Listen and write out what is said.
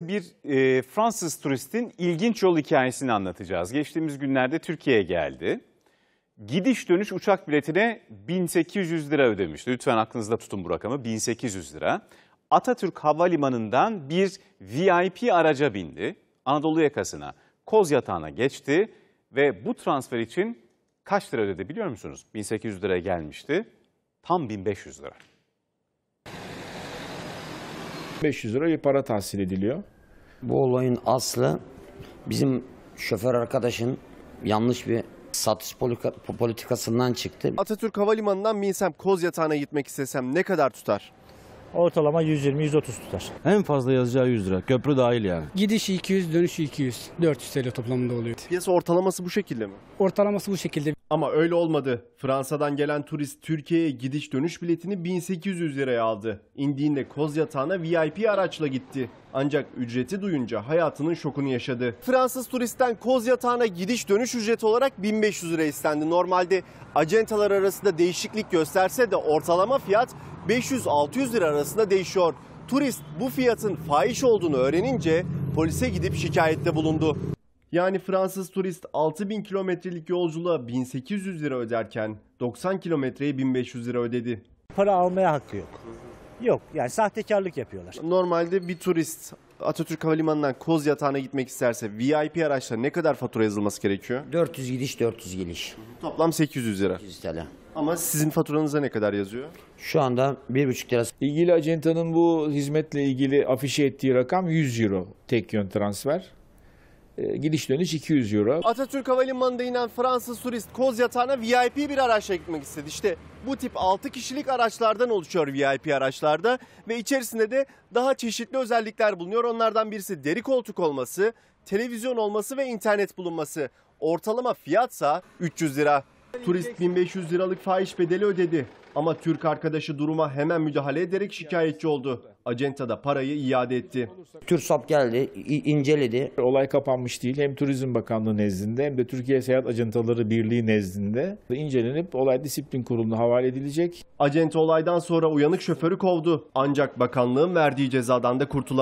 Bir e, Fransız turistin ilginç yol hikayesini anlatacağız. Geçtiğimiz günlerde Türkiye'ye geldi. Gidiş dönüş uçak biletine 1800 lira ödemişti. Lütfen aklınızda tutun bu rakamı 1800 lira. Atatürk Havalimanı'ndan bir VIP araca bindi. Anadolu yakasına, koz yatağına geçti ve bu transfer için kaç lira ödedi biliyor musunuz? 1800 liraya gelmişti. Tam 1500 lira. 500 lira bir para tahsil ediliyor. Bu olayın aslı bizim şoför arkadaşın yanlış bir satış politikasından çıktı. Atatürk Havalimanı'ndan binsem koz yatağına gitmek istesem ne kadar tutar? ortalama 120-130 tutar. En fazla yazacağı 100 lira. Köprü dahil yani. Gidişi 200, dönüşü 200. 400 TL toplamında oluyor. Piyasa ortalaması bu şekilde mi? Ortalaması bu şekilde. Ama öyle olmadı. Fransa'dan gelen turist Türkiye'ye gidiş dönüş biletini 1800 liraya aldı. İndiğinde koz yatağına VIP araçla gitti. Ancak ücreti duyunca hayatının şokunu yaşadı. Fransız turistten koz yatağına gidiş dönüş ücreti olarak 1500 lira istendi. Normalde acentalar arasında değişiklik gösterse de ortalama fiyat 500-600 lira arasında değişiyor. Turist bu fiyatın fahiş olduğunu öğrenince polise gidip şikayette bulundu. Yani Fransız turist 6000 kilometrelik yolculuğa 1800 lira öderken 90 kilometreyi 1500 lira ödedi. Para almaya hakkı yok. Yok yani sahtekarlık yapıyorlar. Normalde bir turist Atatürk Havalimanı'ndan Koz Yatağı'na gitmek isterse VIP araçla ne kadar fatura yazılması gerekiyor? 400 gidiş 400 geliş. Toplam 800 lira. 800 TL. Ama sizin faturanıza ne kadar yazıyor? Şu anda 1,5 lira. İlgili acentanın bu hizmetle ilgili afişe ettiği rakam 100 euro tek yön transfer ee, gidiş dönüş 200 euro. Atatürk Havalimanı'nda inen Fransız turist koz yatağına VIP bir araçla gitmek istedi. İşte bu tip 6 kişilik araçlardan oluşuyor VIP araçlarda ve içerisinde de daha çeşitli özellikler bulunuyor. Onlardan birisi deri koltuk olması, televizyon olması ve internet bulunması. Ortalama fiyatsa 300 lira. Turist 1500 liralık fahiş bedeli ödedi ama Türk arkadaşı duruma hemen müdahale ederek şikayetçi oldu. Acenta da parayı iade etti. TÜRSAP geldi, inceledi. Olay kapanmış değil. Hem Turizm Bakanlığı nezdinde hem de Türkiye Seyahat Acentaları Birliği nezdinde incelenip olay disiplin kuruluna havale edilecek. Acenta olaydan sonra uyanık şoförü kovdu. Ancak bakanlığın verdiği cezadan da kurtulamadı.